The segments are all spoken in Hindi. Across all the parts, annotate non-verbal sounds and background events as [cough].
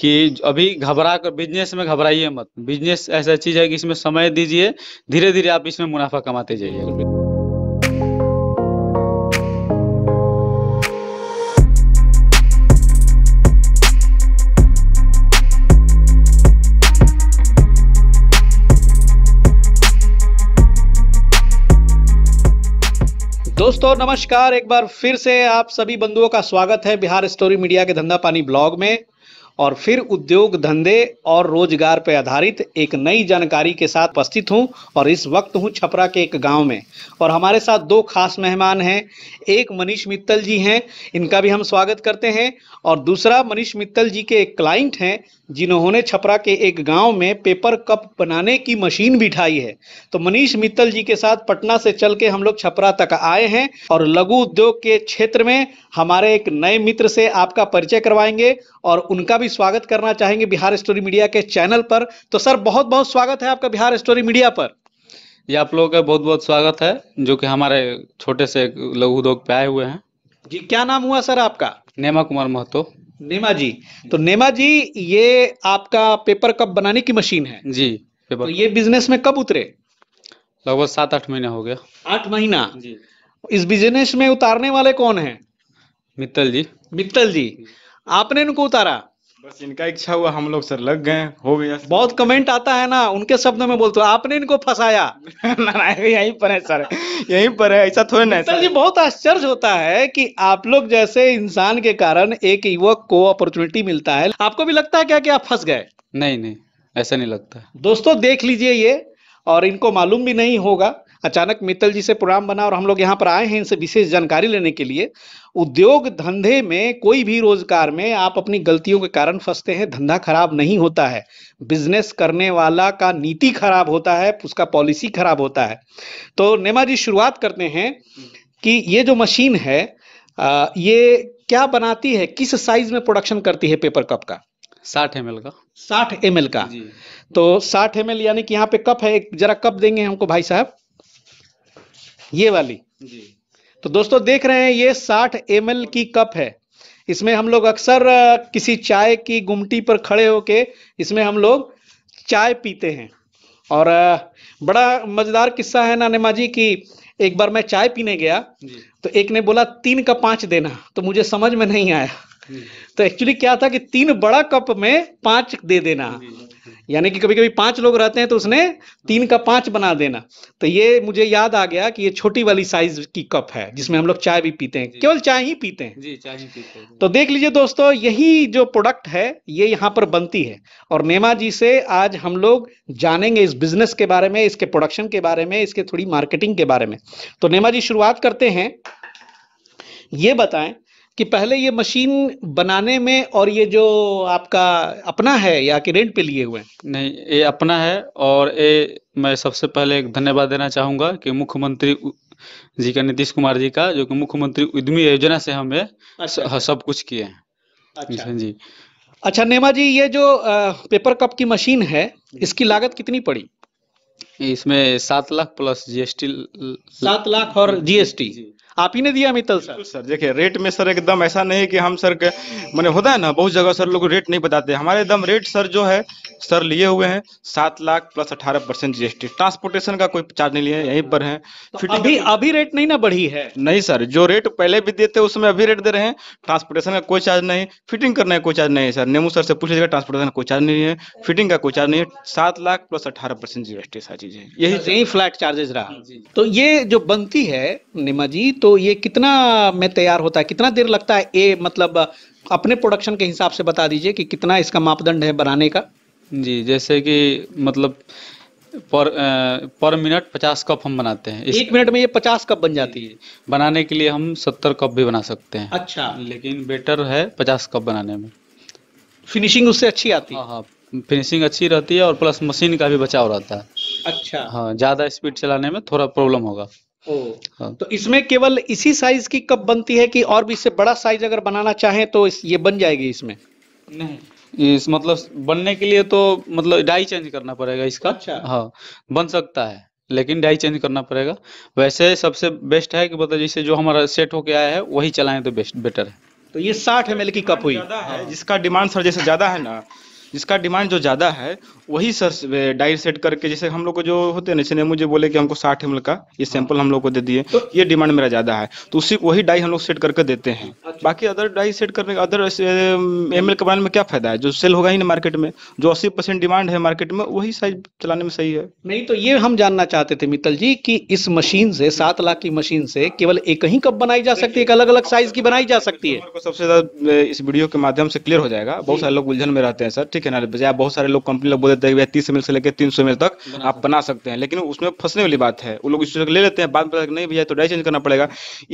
कि अभी घबरा कर बिजनेस में घबराइए मत बिजनेस ऐसा चीज है कि इसमें समय दीजिए धीरे धीरे आप इसमें मुनाफा कमाते जाइए दोस्तों नमस्कार एक बार फिर से आप सभी बंधुओं का स्वागत है बिहार स्टोरी मीडिया के धंधा पानी ब्लॉग में और फिर उद्योग धंधे और रोजगार पर आधारित एक नई जानकारी के साथ उपस्थित हूँ और इस वक्त हूँ छपरा के एक गांव में और हमारे साथ दो खास मेहमान हैं एक मनीष मित्तल जी हैं इनका भी हम स्वागत करते हैं और दूसरा मनीष मित्तल जी के एक क्लाइंट हैं जिन्होंने छपरा के एक गांव में पेपर कप बनाने की मशीन बिठाई है तो मनीष मित्तल जी के साथ पटना से चल के हम लोग छपरा तक आए हैं और लघु उद्योग के क्षेत्र में हमारे एक नए मित्र से आपका परिचय करवाएंगे और उनका भी स्वागत करना चाहेंगे बिहार स्टोरी मीडिया के चैनल पर तो सर बहुत बहुत स्वागत है आपका बिहार स्टोरी मीडिया पर ये आप लोगों का बहुत बहुत स्वागत है जो कि हमारे छोटे से लघु उद्योग पे आए हुए हैं जी क्या नाम हुआ सर आपका नेमा कुमार महतो नेमा जी तो नेमा जी ये आपका पेपर कप बनाने की मशीन है जी पेपर तो ये बिजनेस में कब उतरे लगभग सात आठ महीने हो गया आठ महीना जी इस बिजनेस में उतारने वाले कौन है मित्तल जी मित्तल जी आपने इनको उतारा बस इनका इच्छा हुआ हम लोग सर लग गए हो गया बहुत कमेंट आता है ना उनके शब्दों में बोलते आपने इनको फंसाया [laughs] यहीं पर है सर यहीं पर है ऐसा थोड़ी ना सर जी बहुत आश्चर्य होता है कि आप लोग जैसे इंसान के कारण एक युवक को अपॉर्चुनिटी मिलता है आपको भी लगता है क्या कि आप फंस गए नहीं नहीं ऐसा नहीं लगता दोस्तों देख लीजिए ये और इनको मालूम भी नहीं होगा अचानक मित्तल जी से प्रोग्राम बना और हम लोग यहाँ पर आए हैं इनसे विशेष जानकारी लेने के लिए उद्योग धंधे में कोई भी रोजगार में आप अपनी गलतियों के कारण फंसते हैं धंधा खराब नहीं होता है बिजनेस करने वाला का नीति खराब होता है उसका पॉलिसी खराब होता है तो नेमा जी शुरुआत करते हैं कि ये जो मशीन है ये क्या बनाती है किस साइज में प्रोडक्शन करती है पेपर कप का साठ एम का साठ एम का तो साठ एम यानी कि यहाँ पे कप है जरा कप देंगे हमको भाई साहब ये वाली जी तो दोस्तों देख रहे हैं ये 60 एम की कप है इसमें हम लोग अक्सर किसी चाय की गुमटी पर खड़े होके इसमें हम लोग चाय पीते हैं और बड़ा मज़ेदार किस्सा है नानेमा जी की एक बार मैं चाय पीने गया तो एक ने बोला तीन का पांच देना तो मुझे समझ में नहीं आया तो एक्चुअली क्या था कि तीन बड़ा कप में पांच दे देना यानी कि कभी कभी पांच लोग रहते हैं तो उसने तीन का पांच बना देना तो ये मुझे याद आ गया कि ये छोटी वाली साइज की कप है जिसमें हम लोग चाय भी पीते हैं केवल चाय ही पीते हैं जी चाय ही पीते हैं तो देख लीजिए दोस्तों यही जो प्रोडक्ट है ये यहाँ पर बनती है और नेमा जी से आज हम लोग जानेंगे इस बिजनेस के बारे में इसके प्रोडक्शन के बारे में इसके थोड़ी मार्केटिंग के बारे में तो नेमा जी शुरुआत करते हैं ये बताएं कि पहले ये मशीन बनाने में और ये जो आपका अपना है या कि रेंट पे लिए हुए नहीं ये अपना है और ये मैं सबसे पहले एक धन्यवाद देना चाहूँगा कि मुख्यमंत्री जी का नीतीश कुमार जी का जो कि मुख्यमंत्री उद्यमी योजना से हमें अच्छा।, अच्छा। सब कुछ किए हैं अच्छा जी अच्छा नेमा जी ये जो पेपर कप की मशीन है इसकी लागत कितनी पड़ी इसमें सात लाख प्लस जीएसटी सात लाख और जीएसटी जी। आप ही ने दिया मित्तल सर सर देखिए रेट में सर एकदम ऐसा नहीं कि हम सर मैंने होता है ना बहुत जगह सर लोग रेट नहीं बताते हमारे एकदम रेट सर जो है सर लिए हुए हैं सात लाख प्लस अठारह परसेंट जीएसटी ट्रांसपोर्टेशन का कोई चार्ज नहीं लिए यहीं पर है तो अभी अभी रेट नहीं ना बढ़ी है नहीं सर जो रेट पहले भी देते उसमें अभी रेट दे रहे हैं ट्रांसपोर्टेशन का कोई चार्ज नहीं फिटिंग करने का कोई चार्ज नहीं है सर नेमू सर से पूछ लीजिएगा ट्रांसपोर्टेशन का कोई चार्ज नहीं है फिटिंग का कोई चार्ज नहीं है सात लाख प्लस अठारह परसेंट जीएसटी सारी चीजें यही यही फ्लैट चार्जेस रहा तो ये जो बनती है निमाजीत तो ये कितना में तैयार होता है कितना देर लगता है ए मतलब अपने प्रोडक्शन के हिसाब से बता दीजिए कि कितना इसका मापदंड है बनाने का जी जैसे कि मतलब पर आ, पर मिनट पचास कप हम बनाते हैं एक मिनट में ये पचास कप बन जाती है बनाने के लिए हम सत्तर कप भी बना सकते हैं अच्छा लेकिन बेटर है पचास कप बनाने में फिनिशिंग उससे अच्छी आती है हाँ फिनिशिंग हाँ, अच्छी रहती है और प्लस मशीन का भी बचाव रहता है अच्छा हाँ ज़्यादा स्पीड चलाने में थोड़ा प्रॉब्लम होगा हाँ। तो इसमें केवल इसी साइज की कप बनती है कि और भी इससे बड़ा साइज अगर बनाना चाहें तो ये बन जाएगी इसमें नहीं इस मतलब बनने के लिए तो मतलब डाई चेंज करना पड़ेगा इसका अच्छा हाँ बन सकता है लेकिन डाई चेंज करना पड़ेगा वैसे सबसे बेस्ट है कि मतलब जैसे जो हमारा सेट होके आया है वही चलाएं तो बेस्ट बेटर है तो ये साठ एम की कप हुई हाँ। जिसका डिमांड सर जैसे ज़्यादा है ना जिसका डिमांड जो ज़्यादा है वही सर डाई सेट करके जैसे हम लोग को जो होते हैं ना मुझे बोले कि हमको साठ एम का ये सैंपल हाँ। हम लोग को दे दिए तो, ये डिमांड मेरा ज्यादा है तो उसी वही डाई हम लोग सेट करके देते हैं अच्छा। बाकी अदर डाई सेट करने का अदर एम एल बारे में क्या फायदा है जो सेल होगा ही ना मार्केट में जो अस्सी परसेंट डिमांड है मार्केट में वही साइज चलाने में सही है नहीं तो ये हम जानना चाहते थे मित्तल जी की इस मशीन से सात लाख की मशीन से केवल एक ही कप बनाई जा सकती है एक अलग अलग साइज की बनाई जा सकती है सबसे ज्यादा इस वीडियो के माध्यम से क्लियर हो जाएगा बहुत सारे लोग उलझन में रहते हैं सर ठीक है ना बहुत सारे लोग कंपनी लोग बोले या तीस एम से लेकर तीन सौ तक आप बना सकते हैं लेकिन उसमें फंसने वाली बात है वो लोग इस ले लेते हैं बाद में नहीं भैया तो डाई चेंज करना पड़ेगा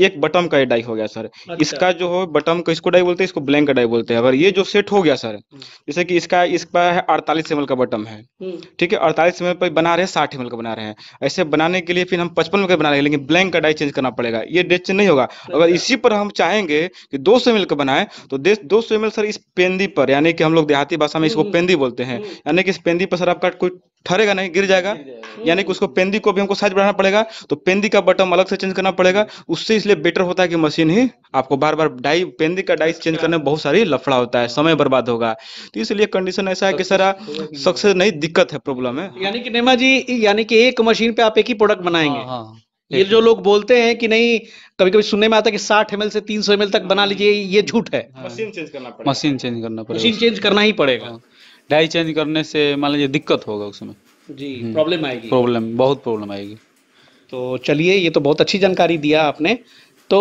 एक बटम का डाई हो गया सर अच्छा। इसका जो हो बटम का इसको डाई बोलते हैं इसको ब्लैंक का डाई बोलते हैं अगर ये जो सेट हो गया सर हम्म। जैसे कि इसका इसका है अड़तालीस एम का बटम है हम्म। ठीक है अड़तालीस एम पर बना रहे हैं साठ एम का बना रहे हैं ऐसे बनाने के लिए फिर हम पचपन एम का बना रहे हैं लेकिन ब्लैंक का डाई चेंज करना पड़ेगा ये डेट चेंज नहीं होगा अगर इसी पर हम चाहेंगे कि दो सौ एम का बनाए तो दो सौ एम सर इस पेंदी पर यानी कि हम लोग देहाती भाषा में इसको हम्म। पेंदी बोलते हैं यानी कि इस पेंदी पेंदी पर सर आपका कोई ठहरेगा नहीं गिर जाएगा यानी कि उसको पेंदी को भी हमको साइज बढ़ाना पड़ेगा तो पेंदी का बटन अलग से चेंज करना पड़ेगा उससे इसलिए बेटर होता है कि मशीन ही आपको बार बार डाई पेंदी का डाई चेंज करने में बहुत सारी लफड़ा होता है समय बर्बाद होगा तो इसलिए कंडीशन ऐसा है कि सर सक्सेस नहीं दिक्कत है प्रॉब्लम है यानी कि नेमा जी यानी कि एक मशीन पे आप एक ही प्रोडक्ट बनाएंगे हाँ, हाँ। ये जो लोग बोलते हैं कि नहीं कभी कभी सुनने में आता है कि साठ एम से तीन सौ तक बना लीजिए ये झूठ है मशीन हाँ। चेंज करना पड़ेगा मशीन चेंज करना पड़ेगा मशीन चेंज करना ही पड़ेगा डाई चेंज करने से मान लीजिए दिक्कत होगा उसमें जी प्रॉब्लम हम्म। आएगी प्रॉब्लम बहुत प्रॉब्लम आएगी तो चलिए ये तो बहुत अच्छी जानकारी दिया आपने तो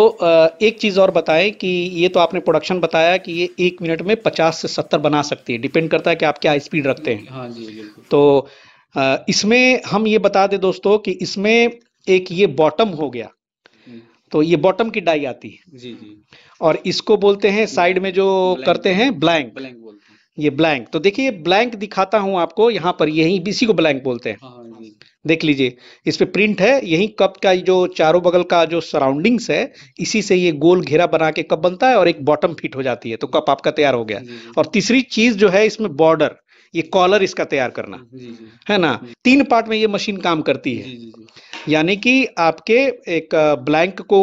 एक चीज़ और बताएं कि ये तो आपने प्रोडक्शन बताया कि ये एक मिनट में पचास से सत्तर बना सकती है डिपेंड करता है कि आप क्या स्पीड रखते हैं हाँ जी बिल्कुल तो इसमें हम ये बता दें दोस्तों कि इसमें एक ये बॉटम हो गया हम्म। तो ये बॉटम की डाई आती है जी जी और इसको बोलते हैं साइड में जो करते हैं ब्लैंक ब्लैंक ये ब्लैंक तो देखिए ब्लैंक दिखाता हूं आपको यहाँ पर यही इसी को ब्लैंक बोलते हैं हाँ, देख लीजिए इस पे प्रिंट है यही कप का जो चारों बगल का जो सराउंडिंग्स है इसी से ये गोल घेरा बना के कप बनता है और एक बॉटम फिट हो जाती है तो कप आपका तैयार हो गया और तीसरी चीज जो है इसमें बॉर्डर ये कॉलर इसका तैयार करना जी, जी, है ना तीन पार्ट में ये मशीन काम करती है यानी कि आपके एक ब्लैंक को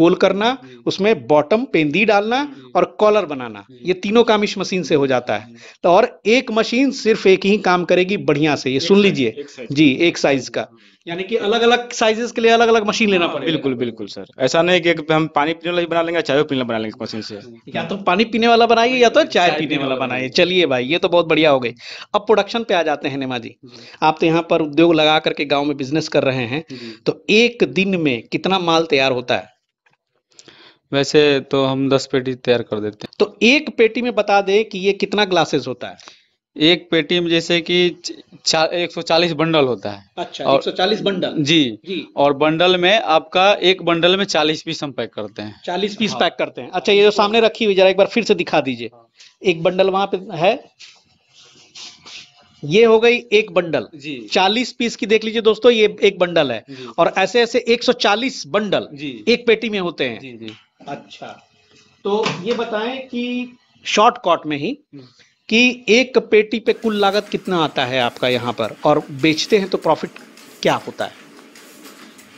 गोल करना उसमें बॉटम पेंदी डालना और कॉलर बनाना ये तीनों काम इस मशीन से हो जाता है तो और एक मशीन सिर्फ एक ही काम करेगी बढ़िया से ये सुन लीजिए जी एक साइज का हाँ। यानी कि अलग अलग साइजेस के लिए अलग अलग मशीन लेना हाँ, पड़ेगा बिल्कुल बिल्कुल सर ऐसा नहीं कि हम पानी पीने वाला बना लेंगे चाय पीने बना लेंगे मशीन से या तो पानी पीने वाला बनाइए या तो चाय पीने वाला बनाइए चलिए भाई ये तो बहुत बढ़िया हो गई अब प्रोडक्शन पे आ जाते हैं नेमा जी आप तो यहाँ पर उद्योग लगा करके गाँव में बिजनेस कर रहे हैं तो एक दिन में कितना माल तैयार होता है वैसे तो हम दस पेटी तैयार कर देते हैं तो एक पेटी में बता दे कि ये कितना ग्लासेस होता है एक पेटी में जैसे कि एक सौ चालीस बंडल होता है अच्छा सौ चालीस बंडल जी जी और बंडल में आपका एक बंडल में चालीस पीस हम पैक करते हैं चालीस पीस हाँ। पैक करते हैं अच्छा ये जो सामने रखी हुई जरा एक बार फिर से दिखा दीजिए एक बंडल वहां पे है ये हो गई एक बंडल जी चालीस पीस की देख लीजिए दोस्तों ये एक बंडल है और ऐसे ऐसे एक बंडल जी एक पेटी में होते हैं जी जी अच्छा तो ये बताएं कि शॉर्टकट में ही हम्म। कि एक पेटी पे कुल लागत कितना आता है आपका यहाँ पर और बेचते हैं तो प्रॉफिट क्या होता है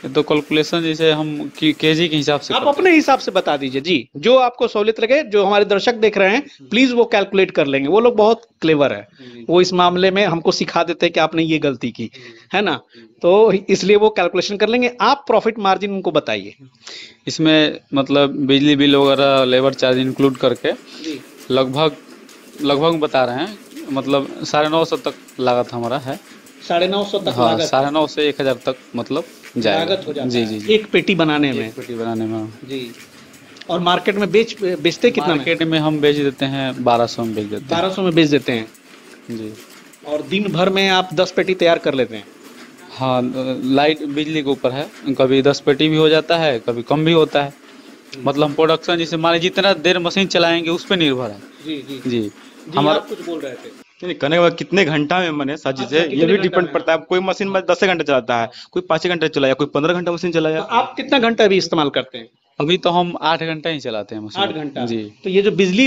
ये तो कैलकुलेशन जैसे हम के जी के हिसाब से आप अपने हिसाब से बता दीजिए जी जो आपको सहूलियत लगे जो हमारे दर्शक देख रहे हैं प्लीज हम्म। वो कैलकुलेट कर लेंगे वो लोग बहुत क्लेवर है हम्म। वो इस मामले में हमको सिखा देते हैं कि आपने ये गलती की हम्म। है ना तो इसलिए वो कैलकुलेशन कर लेंगे आप प्रॉफिट मार्जिन उनको बताइए इसमें मतलब बिजली बिल वगैरह लेबर चार्ज इंक्लूड करके लगभग लगभग बता रहे हैं मतलब साढ़े नौ सौ तक लागत हमारा है साढ़े नौ सौ तक हाँ, साढ़े नौ से एक हजार तक मतलब लागत हो जाता जी, जी जी एक पेटी बनाने में पेटी बनाने में जी और मार्केट में बेच बेचते कितना मार्केट में हम बेच देते हैं बारह सौ में बेच देते हैं बारह सौ में बेच देते हैं जी और दिन भर में आप दस पेटी तैयार कर लेते हैं हाँ लाइट बिजली के ऊपर है कभी दस पेटी भी हो जाता है कभी कम भी होता है मतलब प्रोडक्शन जैसे मान लीजिए जितना देर मशीन चलाएंगे उस पर निर्भर है जी हमारा कुछ बोल रहे थे कहने के बाद कितने घंटा में मैंने सर से अच्छा, ये भी डिपेंड पड़ता है कोई मशीन में दस घंटे चलाता है कोई पांच घंटे चलाया कोई पंद्रह घंटा मशीन चलाया तो आप कितना घंटा भी इस्तेमाल करते हैं अभी तो हम आठ घंटा ही चलाते हैं आठ घंटा जी तो ये जो बिजली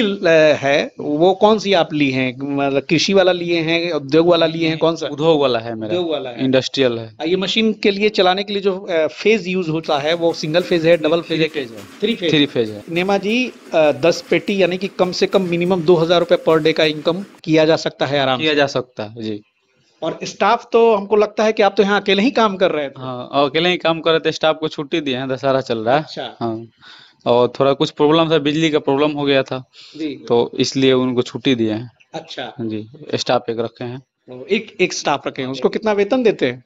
है वो कौन सी आप ली है मतलब कृषि वाला लिए हैं उद्योग वाला लिए हैं कौन सा उद्योग वाला है मेरा उद्योग वाला है इंडस्ट्रियल है ये मशीन के लिए चलाने के लिए जो फेज यूज होता है वो सिंगल फेज है डबल फेज है थ्री फेज थ्री फेज है नेमा जी दस पेटी यानी कि कम से कम मिनिमम दो हजार रूपए पर डे का इनकम किया जा सकता है आराम किया जा सकता है जी और स्टाफ तो हमको लगता है कि आप तो यहाँ अकेले ही काम कर रहे थे हाँ अकेले ही काम कर रहे थे स्टाफ को छुट्टी दिए हैं दशहरा चल रहा है अच्छा हाँ और थोड़ा कुछ प्रॉब्लम था बिजली का प्रॉब्लम हो गया था जी तो इसलिए उनको छुट्टी दिए हैं अच्छा हाँ जी स्टाफ एक रखे हैं एक एक स्टाफ रखे हैं उसको कितना वेतन देते हैं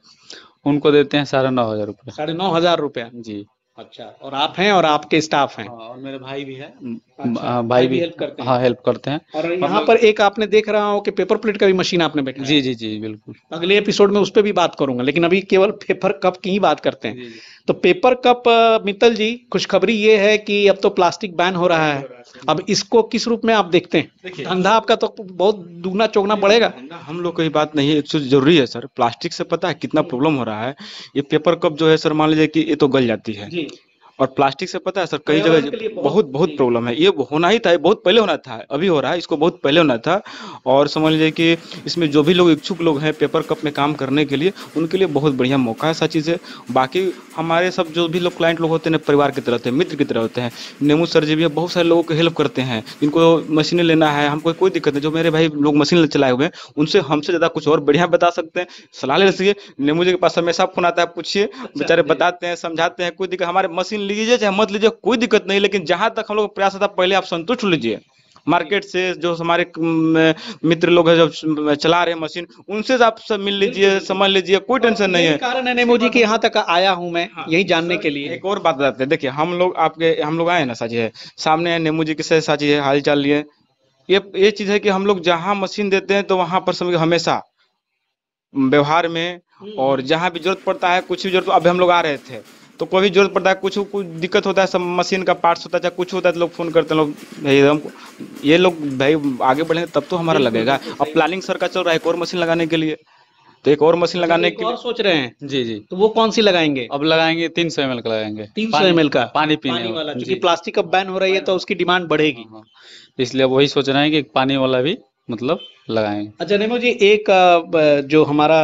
उनको देते हैं साढ़े नौ हजार रूपए साढ़े नौ हजार रूपए जी अच्छा और आप हैं और आपके स्टाफ हैं हाँ, और मेरे भाई भी है अच्छा, हाँ, भाई, भी हेल्प करते हैं हाँ हेल्प करते हैं और यहाँ हाँ, पर एक आपने देख रहा हो कि पेपर प्लेट का भी मशीन आपने बैठा जी जी जी बिल्कुल अगले एपिसोड में उस पर भी बात करूंगा लेकिन अभी केवल पेपर कप की ही बात करते हैं तो पेपर कप मित्तल जी खुशखबरी ये है कि अब तो प्लास्टिक बैन हो रहा है अब इसको किस रूप में आप देखते हैं धंधा आपका तो बहुत दुगना चौगना बढ़ेगा हम लोग कोई बात नहीं है तो जरूरी है सर प्लास्टिक से पता है कितना प्रॉब्लम हो रहा है ये पेपर कप जो है सर मान लीजिए कि ये तो गल जाती है और प्लास्टिक से पता है सर कई जगह बहुत बहुत प्रॉब्लम है ये होना ही था बहुत पहले होना था अभी हो रहा है इसको बहुत पहले होना था और समझ लीजिए कि इसमें जो भी लोग इच्छुक लोग हैं पेपर कप में काम करने के लिए उनके लिए बहुत बढ़िया मौका है ऐसा चीज़ है बाकी हमारे सब जो भी लोग क्लाइंट लोग होते हैं परिवार की तरह होते हैं मित्र की तरह होते हैं नेमू सर जी भी बहुत सारे लोगों को हेल्प करते हैं जिनको मशीनें लेना है हमको कोई दिक्कत नहीं जो मेरे भाई लोग मशीन चलाए हुए हैं उनसे हमसे ज़्यादा कुछ और बढ़िया बता सकते हैं सलाह ले सकिए नेमू जी के पास हमेशा फोन आता है पूछिए अच्छा, बेचारे बताते हैं समझाते हैं कोई दिक्कत हमारे मशीन लीजिए चाहे मत लीजिए कोई दिक्कत नहीं लेकिन जहां तक हम लोग प्रयास था पहले आप संतुष्ट लीजिए मार्केट से जो हमारे मित्र लोग है जो चला रहे मशीन उनसे आप सब मिल लीजिए समझ लीजिए कोई टेंशन नहीं है कारण है नेमो जी की यहाँ तक आया हूँ मैं हाँ, यही जानने के लिए एक और बात बताते हैं देखिए हम लोग आपके हम लोग आए ना साजी है सामने है नेमो जी किससे साजी है हाल चाल लिए ये ये चीज है कि हम लोग जहाँ मशीन देते हैं तो वहां पर समझ हमेशा व्यवहार में हम्म। और जहाँ भी जरूरत पड़ता है कुछ भी जरूरत अभी हम लोग आ रहे थे तो कोई भी जरूरत पड़ता है कुछ कुछ दिक्कत होता है सब मशीन का पार्ट्स होता है चाहे कुछ होता है तो लोग फ़ोन करते हैं लोग भाई हम ये लोग भाई आगे बढ़ेंगे तब तो हमारा लगेगा अब प्लानिंग सर का चल रहा है एक और मशीन लगाने के लिए तो एक और मशीन लगाने के और सोच रहे हैं जी जी तो वो कौन सी लगाएंगे अब लगाएंगे तीन सौ एम का लगाएंगे तीन सौ एम का पानी पीने वाला प्लास्टिक का बैन हो रही है तो उसकी डिमांड बढ़ेगी हाँ, हाँ। इसलिए वही सोच रहे हैं कि पानी वाला भी मतलब लगाएंगे अच्छा नेमो जी एक जो हमारा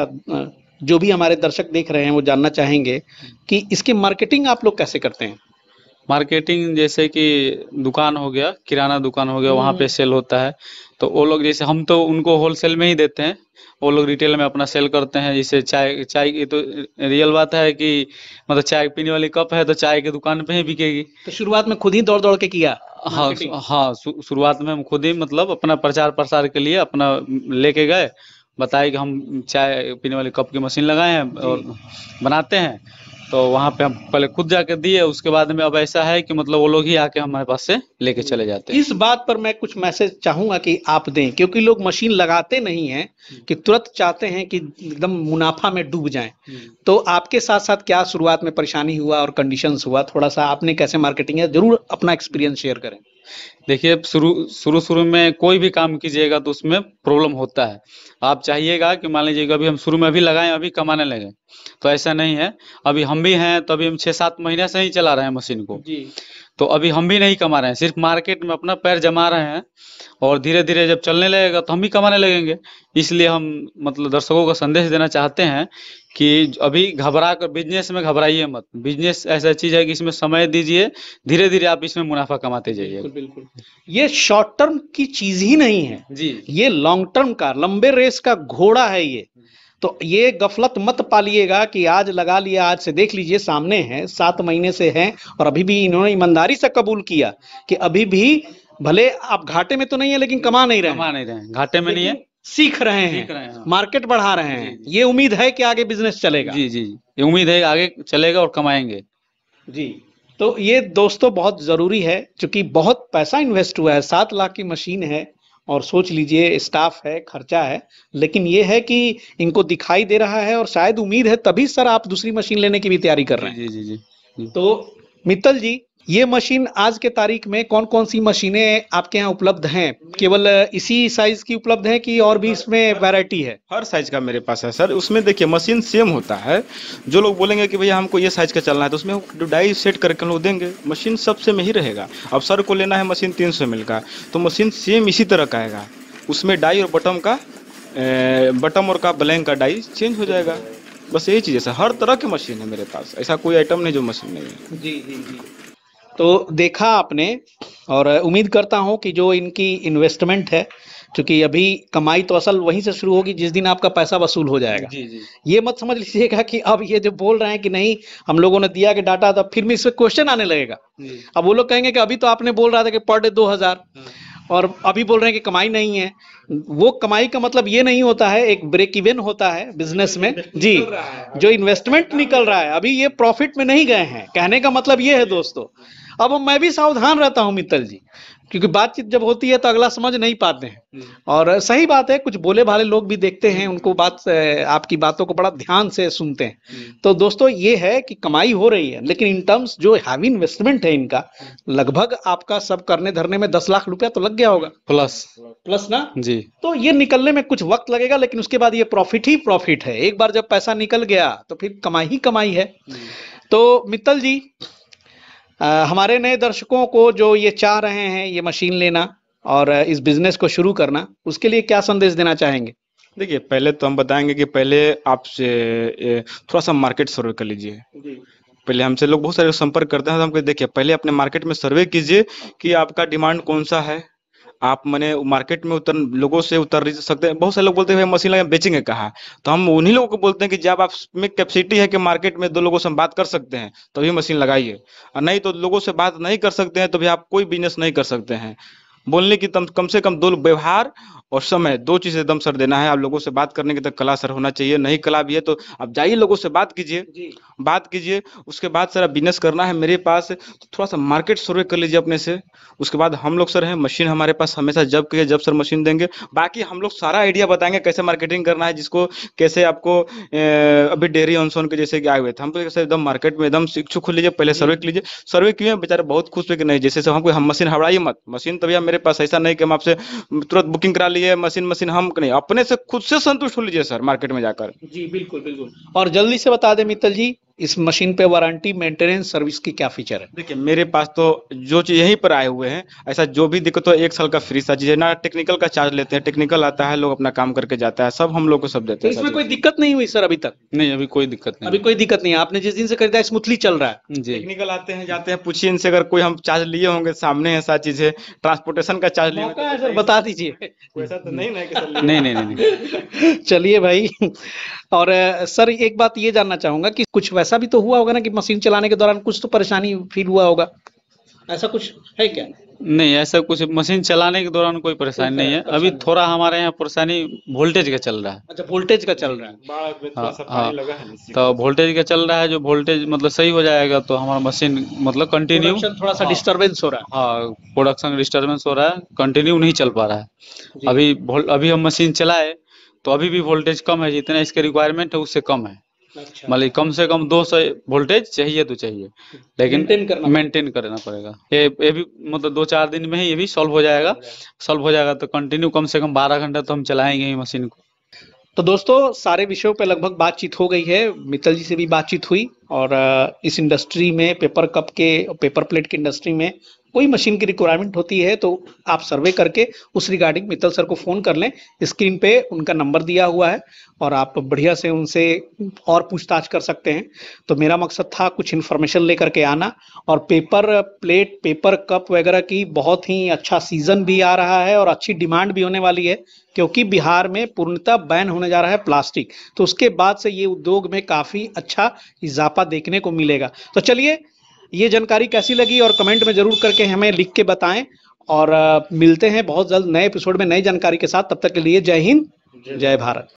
जो भी हमारे दर्शक देख रहे हैं वो जानना चाहेंगे कि इसकी मार्केटिंग आप लोग कैसे करते हैं मार्केटिंग जैसे कि दुकान हो गया किराना दुकान हो गया वहाँ पे सेल हम्म। होता है तो वो लोग जैसे हम तो उनको होलसेल में ही देते हैं वो लोग रिटेल में अपना सेल करते हैं जैसे चाय चाय की तो रियल बात है कि मतलब चाय पीने वाली कप है तो चाय की दुकान पे ही बिकेगी तो शुरुआत में खुद ही दौड़ दौड़ के किया हाँ हाँ शुरुआत में हम खुद ही मतलब अपना प्रचार प्रसार के लिए अपना लेके गए बताया कि हम चाय पीने वाले कप की मशीन लगाए हैं और बनाते हैं तो वहाँ पे हम पहले खुद जाकर दिए उसके बाद में अब ऐसा है कि मतलब वो लोग ही आके हमारे पास से लेके चले जाते हैं इस बात पर मैं कुछ मैसेज चाहूंगा कि आप दें क्योंकि लोग मशीन लगाते नहीं हैं कि तुरंत चाहते हैं कि एकदम मुनाफा में डूब जाएं तो आपके साथ साथ क्या शुरुआत में परेशानी हुआ और कंडीशंस हुआ थोड़ा सा आपने कैसे मार्केटिंग है जरूर अपना एक्सपीरियंस शेयर करें देखिए शुरू शुरू शुरू में कोई भी काम कीजिएगा तो उसमें प्रॉब्लम होता है आप चाहिएगा कि मान लीजिए अभी हम शुरू में अभी लगाएं अभी कमाने लगे तो ऐसा नहीं है अभी हम भी हैं तो अभी हम छः सात महीने से ही चला रहे हैं मशीन को जी तो अभी हम भी नहीं कमा रहे हैं सिर्फ मार्केट में अपना पैर जमा रहे हैं और धीरे धीरे जब चलने लगेगा तो हम भी कमाने लगेंगे इसलिए हम मतलब दर्शकों को संदेश देना चाहते हैं कि अभी घबरा कर बिजनेस में घबराइए मत बिजनेस ऐसा चीज है कि इसमें समय दीजिए धीरे धीरे आप इसमें मुनाफा कमाते जाइए बिल्कुल, बिल्कुल ये शॉर्ट टर्म की चीज ही नहीं है जी ये लॉन्ग टर्म का लंबे रेस का घोड़ा है ये तो ये गफलत मत पालिएगा कि आज लगा लिया आज से देख लीजिए सामने हैं सात महीने से हैं और अभी भी इन्होंने ईमानदारी से कबूल किया कि अभी भी भले आप घाटे में तो नहीं है लेकिन कमा नहीं रहे कमा नहीं रहे घाटे में नहीं है सीख रहे हैं रहे हैं हाँ। मार्केट बढ़ा रहे हैं ये उम्मीद है कि आगे बिजनेस चलेगा जी जी ये उम्मीद है आगे चलेगा और कमाएंगे जी तो ये दोस्तों बहुत जरूरी है क्योंकि बहुत पैसा इन्वेस्ट हुआ है सात लाख की मशीन है और सोच लीजिए स्टाफ है खर्चा है लेकिन ये है कि इनको दिखाई दे रहा है और शायद उम्मीद है तभी सर आप दूसरी मशीन लेने की भी तैयारी कर रहे हैं जी जी जी, तो मित्तल जी ये मशीन आज के तारीख में कौन कौन सी मशीनें आपके यहाँ उपलब्ध हैं केवल इसी साइज की उपलब्ध है कि और भी इसमें वैरायटी है हर साइज का मेरे पास है सर उसमें देखिए मशीन सेम होता है जो लोग बोलेंगे कि भैया हमको ये साइज का चलना है तो उसमें डाई सेट करके हम लोग देंगे मशीन सबसे में ही रहेगा अब सर को लेना है मशीन तीन सौ मिल का तो मशीन सेम इसी तरह का आएगा उसमें डाई और बटम का बटम और का ब्लैंक का डाई चेंज हो जाएगा बस यही चीज़ है सर हर तरह की मशीन है मेरे पास ऐसा कोई आइटम नहीं जो मशीन नहीं है जी जी जी तो देखा आपने और उम्मीद करता हूं कि जो इनकी इन्वेस्टमेंट है क्योंकि अभी कमाई तो असल वहीं से शुरू होगी जिस दिन आपका पैसा वसूल हो जाएगा जी जी। ये मत समझ लीजिएगा कि अब ये जो बोल रहे हैं कि नहीं हम लोगों ने दिया कि डाटा था फिर भी इस पर क्वेश्चन आने लगेगा अब वो लोग कहेंगे कि अभी तो आपने बोल रहा था कि पर डे दो हजार हाँ। और अभी बोल रहे हैं कि कमाई नहीं है वो कमाई का मतलब ये नहीं होता है एक ब्रेक इवन होता है बिजनेस में जी जो इन्वेस्टमेंट निकल रहा है अभी ये प्रॉफिट में नहीं गए हैं कहने का मतलब ये है दोस्तों अब मैं भी सावधान रहता हूँ मित्तल जी क्योंकि बातचीत जब होती है तो अगला समझ नहीं पाते हैं हम्म। और सही बात है कुछ बोले भाले लोग भी देखते हैं उनको बात आपकी बातों को बड़ा ध्यान से सुनते हैं हम्म। तो दोस्तों ये है कि कमाई हो रही है लेकिन इन टर्म्स जो हैवी इन्वेस्टमेंट है इनका हम्म। लगभग आपका सब करने धरने में दस लाख रुपया तो लग गया होगा प्लस प्लस ना जी तो ये निकलने में कुछ वक्त लगेगा लेकिन उसके बाद ये प्रॉफिट ही प्रॉफिट है एक बार जब पैसा निकल गया तो फिर कमाई ही कमाई है तो मित्तल जी आ, हमारे नए दर्शकों को जो ये चाह रहे हैं ये मशीन लेना और इस बिजनेस को शुरू करना उसके लिए क्या संदेश देना चाहेंगे देखिए पहले तो हम बताएंगे कि पहले आप थोड़ा सा मार्केट सर्वे कर लीजिए पहले हमसे लोग बहुत सारे संपर्क करते हैं तो हम देखिए पहले अपने मार्केट में सर्वे कीजिए कि आपका डिमांड कौन सा है आप मैंने मार्केट में उतर लोगों से उतर सकते हैं बहुत सारे लोग बोलते हैं मशीन लगा बेचेंगे कहा तो हम उन्हीं लोगों को बोलते हैं कि जब आप में कैपेसिटी है कि मार्केट में दो लोगों से बात कर सकते हैं तभी तो मशीन लगाइए और नहीं तो लोगों से बात नहीं कर सकते हैं तो भी आप कोई बिजनेस नहीं कर सकते हैं बोलने की तम, कम से कम दो व्यवहार और समय दो चीज एकदम सर देना है आप लोगों से बात करने के तक कला सर होना चाहिए नहीं कला भी है तो आप जाइए लोगों से बात कीजिए बात कीजिए उसके बाद सर बिजनेस करना है मेरे पास तो थोड़ा सा मार्केट सर्वे कर लीजिए अपने से उसके बाद हम लोग सर है मशीन हमारे पास हमेशा जब के जब सर मशीन देंगे बाकी हम लोग सारा आइडिया बताएंगे कैसे मार्केटिंग करना है जिसको कैसे आपको अभी डेयरी ऑनसोन के जैसे कि आए हुए थे हम तो एकदम मार्केट में एकदम इच्छुक खुल लीजिए पहले सर्वे कर लीजिए सर्वे है बेचारे बहुत खुश हुए कि नहीं जैसे हमको हम मशीन हड़ाइए मत मशीन तभी मेरे पास ऐसा नहीं कि हम आपसे तुरंत बुकिंग करा लिए मशीन मशीन हम नहीं अपने से खुद से संतुष्ट हो लीजिए सर मार्केट में जाकर जी बिल्कुल बिल्कुल और जल्दी से बता दें मित्तल जी इस मशीन पे वारंटी मेंटेनेंस सर्विस की क्या फीचर है देखिए मेरे पास तो जो चीज यहीं पर आए हुए हैं ऐसा जो भी दिक्कत हो एक साल का फ्री सा है ना टेक्निकल का चार्ज लेते हैं टेक्निकल आता है लोग अपना काम करके जाता है सब हम लोग को सब देते तो हैं इसमें कोई दिक्कत नहीं हुई सर अभी तक नहीं अभी कोई दिक्कत नहीं अभी कोई दिक्कत नहीं आपने जिस दिन से खरीदा स्मूथली चल रहा है जी टेक्निकल आते हैं जाते हैं पूछिए इनसे अगर कोई हम चार्ज लिए होंगे सामने है सारी तो है ट्रांसपोर्टेशन का चार्ज लिया सर बता दीजिए तो नहीं नहीं नहीं नहीं [laughs] चलिए भाई और सर एक बात ये जानना चाहूंगा कि कुछ ऐसा भी तो हुआ होगा ना कि मशीन चलाने के दौरान कुछ तो परेशानी फील हुआ होगा ऐसा कुछ है क्या नहीं ऐसा कुछ मशीन चलाने के दौरान कोई परेशानी नहीं है अच्छा, अभी थोड़ा हमारे यहाँ परेशानी वोल्टेज का चल रहा है अच्छा वोल्टेज का चल रहा है हाँ, हाँ, तो वोल्टेज का चल रहा है जो वोल्टेज मतलब सही हो जाएगा तो हमारा मशीन मतलब कंटिन्यू थोड़ा सा डिस्टरबेंस हाँ। हो रहा है हाँ प्रोडक्शन डिस्टर्बेंस हो रहा है कंटिन्यू नहीं चल पा रहा है अभी अभी हम मशीन चलाए तो अभी भी वोल्टेज कम है जितना इसके रिक्वायरमेंट है उससे कम है अच्छा। मतलब कम से कम 200 वोल्टेज चाहिए तो चाहिए लेकिन मेंटेन करना करना पड़ेगा ये ये भी मतलब दो चार दिन में ही ये भी सॉल्व हो जाएगा सॉल्व हो जाएगा तो कंटिन्यू कम से कम बारह घंटा तो हम चलाएंगे ही मशीन को तो दोस्तों सारे विषयों पर लगभग बातचीत हो गई है मित्तल जी से भी बातचीत हुई और इस इंडस्ट्री में पेपर कप के पेपर प्लेट की इंडस्ट्री में कोई मशीन की रिक्वायरमेंट होती है तो आप सर्वे करके उस रिगार्डिंग मित्तल सर को फ़ोन कर लें स्क्रीन पे उनका नंबर दिया हुआ है और आप बढ़िया से उनसे और पूछताछ कर सकते हैं तो मेरा मकसद था कुछ इन्फॉर्मेशन लेकर के आना और पेपर प्लेट पेपर कप वगैरह की बहुत ही अच्छा सीज़न भी आ रहा है और अच्छी डिमांड भी होने वाली है क्योंकि बिहार में पूर्णतः बैन होने जा रहा है प्लास्टिक तो उसके बाद से ये उद्योग में काफ़ी अच्छा इजाफा देखने को मिलेगा तो चलिए ये जानकारी कैसी लगी और कमेंट में जरूर करके हमें लिख के बताएं और मिलते हैं बहुत जल्द नए एपिसोड में नई जानकारी के साथ तब तक के लिए जय हिंद जय भारत